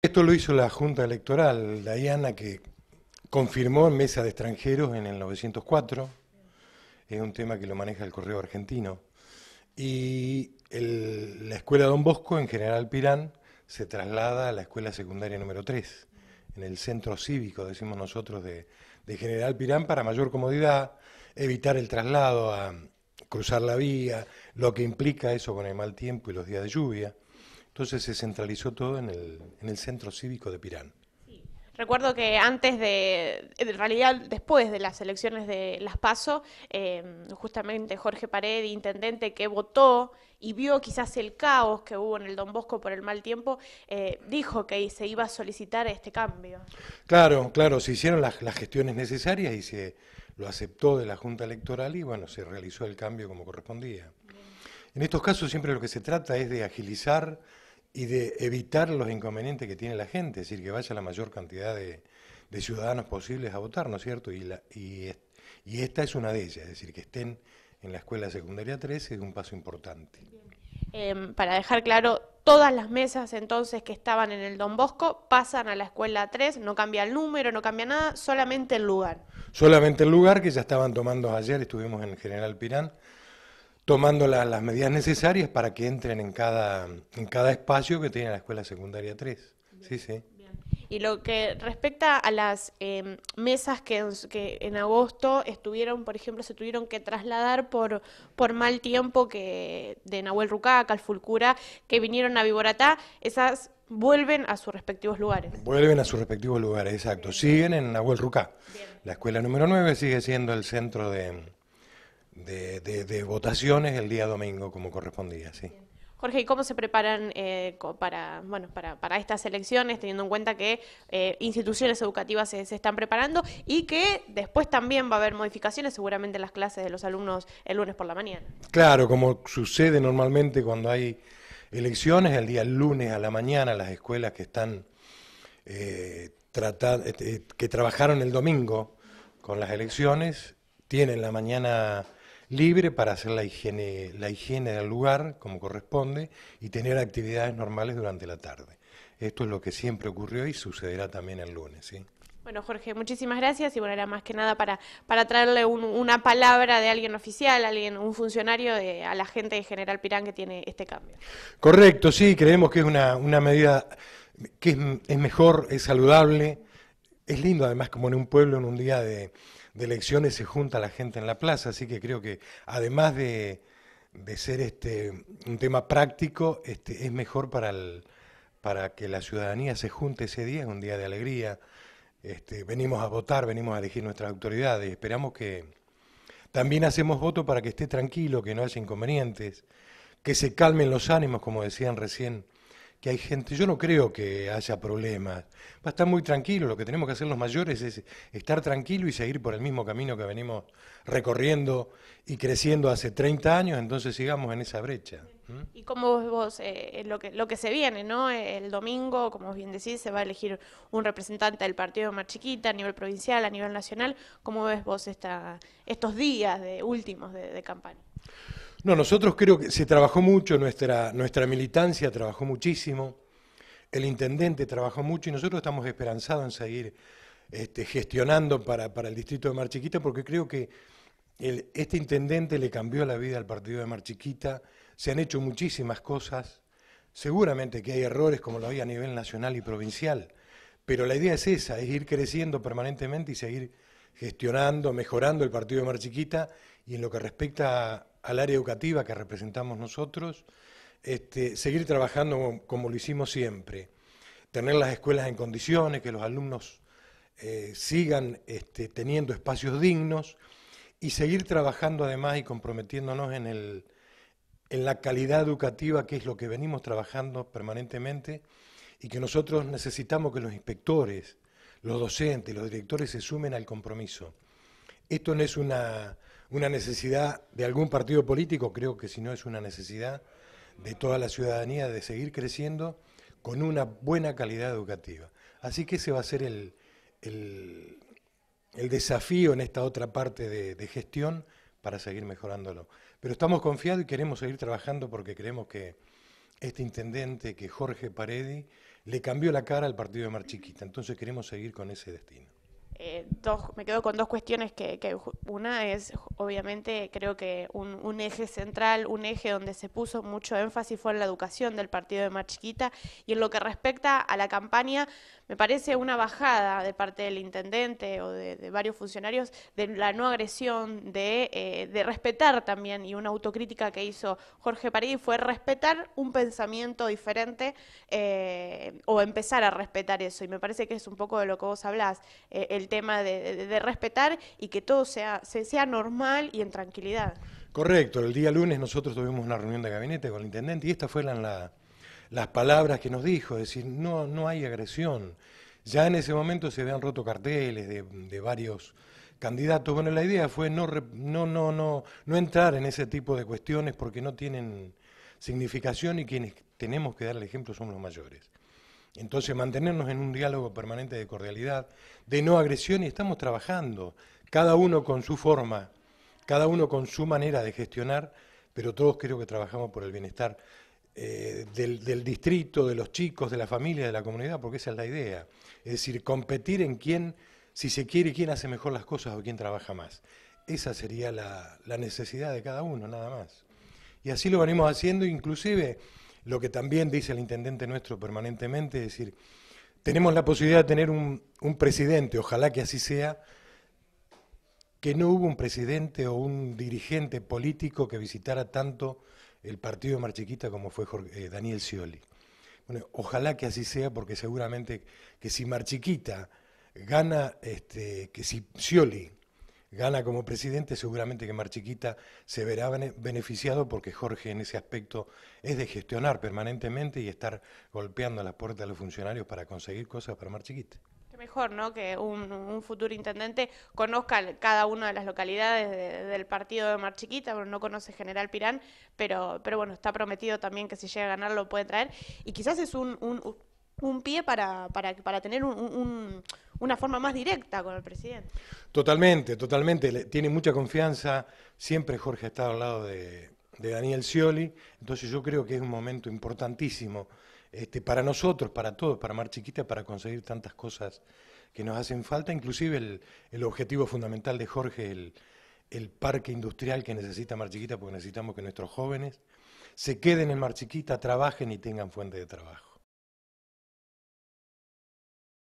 Esto lo hizo la Junta Electoral, Diana, que confirmó en mesa de extranjeros en el 904, es un tema que lo maneja el Correo Argentino, y la Escuela Don Bosco en General Pirán se traslada a la Escuela Secundaria número 3, en el centro cívico, decimos nosotros, de General Pirán para mayor comodidad, evitar el traslado a cruzar la vía, lo que implica eso con el mal tiempo y los días de lluvia. Entonces se centralizó todo en el, en el centro cívico de Pirán. Recuerdo que antes de, en realidad después de las elecciones de Las Paso, em, justamente Jorge Pared, intendente que votó y vio quizás el caos que hubo en el Don Bosco por el mal tiempo, eh, dijo que se iba a solicitar este cambio. Claro, claro, se hicieron las, gestiones necesarias y se lo aceptó de la Junta Electoral y bueno, se realizó el cambio como correspondía. En estos casos siempre lo que se trata es de agilizar y de evitar los inconvenientes que tiene la gente, es decir, que vaya la mayor cantidad de, ciudadanos posibles a votar, ¿no es cierto? Y, y, esta es una de ellas, es decir, que estén en la escuela secundaria 3 es un paso importante. Em, para dejar claro, todas las mesas entonces que estaban en el Don Bosco pasan a la escuela 3, no cambia el número, no cambia nada, solamente el lugar. Solamente el lugar que ya estaban tomando ayer, estuvimos en General Pirán, tomando las medidas necesarias para que entren en cada, en cada espacio que tiene la escuela secundaria 3. sí, sí. Y lo que respecta a las em, mesas que en, agosto estuvieron, por ejemplo, se tuvieron que trasladar por, por mal tiempo que de Nahuel Rucá, Calfulcura, que vinieron a Viboratá, esas vuelven a sus respectivos lugares. Vuelven a sus respectivos lugares, exacto. Siguen en Nahuel Rucá. La escuela número 9 sigue siendo el centro de, de, votaciones el día domingo, como correspondía, sí. Jorge, ¿y cómo se preparan eh, para, bueno, para, para, estas elecciones, teniendo en cuenta que eh, instituciones educativas se, están preparando y que después también va a haber modificaciones seguramente en las clases de los alumnos el lunes por la mañana? Claro, como sucede normalmente cuando hay elecciones, el día lunes a la mañana las escuelas que están eh, eh que trabajaron el domingo con las elecciones tienen la mañana libre para hacer la higiene, la higiene del lugar como corresponde y tener actividades normales durante la tarde. Esto es lo que siempre ocurrió y sucederá también el lunes. ¿sí? Bueno, Jorge, muchísimas gracias. Y bueno, era más que nada para, para traerle una palabra de alguien oficial, alguien, un funcionario a la gente de General Pirán que tiene este cambio. Correcto, sí, creemos que es una, medida que es, mejor, es saludable. Es lindo además como en un pueblo, en un día de, de elecciones se junta la gente en la plaza, así que creo que además de, ser este, un tema práctico, este, es mejor para, para que la ciudadanía se junte ese día, es un día de alegría. Este, venimos a votar, venimos a elegir nuestras autoridades, esperamos que también hacemos voto para que esté tranquilo, que no haya inconvenientes, que se calmen los ánimos, como decían recién que hay gente, yo no creo que haya problemas, va a estar muy tranquilo, lo que tenemos que hacer los mayores es estar tranquilo y seguir por el mismo camino que venimos recorriendo y creciendo hace 30 años, entonces sigamos en esa brecha. ¿Y cómo ves vos eh, eh, lo, que, lo que se viene, no? El domingo, como bien decís, se va a elegir un representante del partido más chiquita a nivel provincial, a nivel nacional. ¿Cómo ves vos esta, estos días de, últimos de campaña? No, nosotros creo que se trabajó mucho, nuestra, nuestra militancia trabajó muchísimo, el intendente trabajó mucho y nosotros estamos esperanzados en seguir este, gestionando para, el distrito de Mar Chiquita porque creo que este intendente le cambió la vida al partido de Mar Chiquita, se han hecho muchísimas cosas, seguramente que hay errores como lo hay a nivel nacional y provincial, pero la idea es esa, es ir creciendo permanentemente y seguir gestionando, mejorando el partido de Mar Chiquita y en lo que respecta a al área educativa que representamos nosotros, este, seguir trabajando como, lo hicimos siempre, tener las escuelas en condiciones, que los alumnos eh, sigan este, teniendo espacios dignos y seguir trabajando además y comprometiéndonos en, en la calidad educativa, que es lo que venimos trabajando permanentemente y que nosotros necesitamos que los inspectores, los docentes, los directores se sumen al compromiso. Esto no es una una necesidad de algún partido político, creo que si no es una necesidad de toda la ciudadanía de seguir creciendo con una buena calidad educativa. Así que ese va a ser el, el, desafío en esta otra parte de, gestión para seguir mejorándolo. Pero estamos confiados y queremos seguir trabajando porque creemos que este intendente, que Jorge Paredi, le cambió la cara al partido de Marchiquita. Entonces queremos seguir con ese destino. Eh, dos, me quedo con dos cuestiones que, una es, obviamente, creo que un, eje central, un eje donde se puso mucho énfasis fue en la educación del partido de Machiquita, y en lo que respecta a la campaña, me parece una bajada de parte del intendente o de, varios funcionarios de la no agresión, de, eh, de, respetar también, y una autocrítica que hizo Jorge París fue respetar un pensamiento diferente eh, o empezar a respetar eso, y me parece que es un poco de lo que vos hablás, el tema de, respetar y que todo sea, se, sea normal y en tranquilidad. Correcto, el día lunes nosotros tuvimos una reunión de gabinete con el intendente y estas fueron las palabras que nos dijo, es decir, no, no hay agresión. Ya en ese momento se habían roto carteles de, varios candidatos. Bueno, la idea fue no, no, no, no, no entrar en ese tipo de cuestiones porque no tienen significación y quienes tenemos que dar el ejemplo son los mayores. Entonces, mantenernos en un diálogo permanente de cordialidad, de no agresión, y estamos trabajando, cada uno con su forma, cada uno con su manera de gestionar, pero todos creo que trabajamos por el bienestar eh, del, distrito, de los chicos, de la familia, de la comunidad, porque esa es la idea. Es decir, competir en quién, si se quiere, quién hace mejor las cosas o quién trabaja más. Esa sería la necesidad de cada uno, nada más. Y así lo venimos haciendo, inclusive lo que también dice el intendente nuestro permanentemente, es decir, tenemos la posibilidad de tener un, presidente, ojalá que así sea, que no hubo un presidente o un dirigente político que visitara tanto el partido de Marchiquita como fue eh, Daniel Scioli. Bueno, ojalá que así sea, porque seguramente que si Marchiquita gana, este, que si Scioli gana como presidente, seguramente que Marchiquita se verá beneficiado porque Jorge en ese aspecto es de gestionar permanentemente y estar golpeando la puerta de los funcionarios para conseguir cosas para Marchiquita. Mejor, ¿no? Que un, futuro intendente conozca cada una de las localidades del partido de Marchiquita, bueno, no conoce General Pirán, pero, pero bueno, está prometido también que si llega a ganar lo puede traer. Y quizás es un, pie para, para tener un, una forma más directa con el presidente. Totalmente, totalmente. tiene mucha confianza. Siempre Jorge ha estado al lado de, Daniel Scioli. Entonces yo creo que es un momento importantísimo este, para nosotros, para todos, para Mar Chiquita, para conseguir tantas cosas que nos hacen falta. Inclusive el, objetivo fundamental de Jorge, el, el parque industrial que necesita Mar Chiquita, porque necesitamos que nuestros jóvenes se queden en Mar Chiquita, trabajen y tengan fuente de trabajo.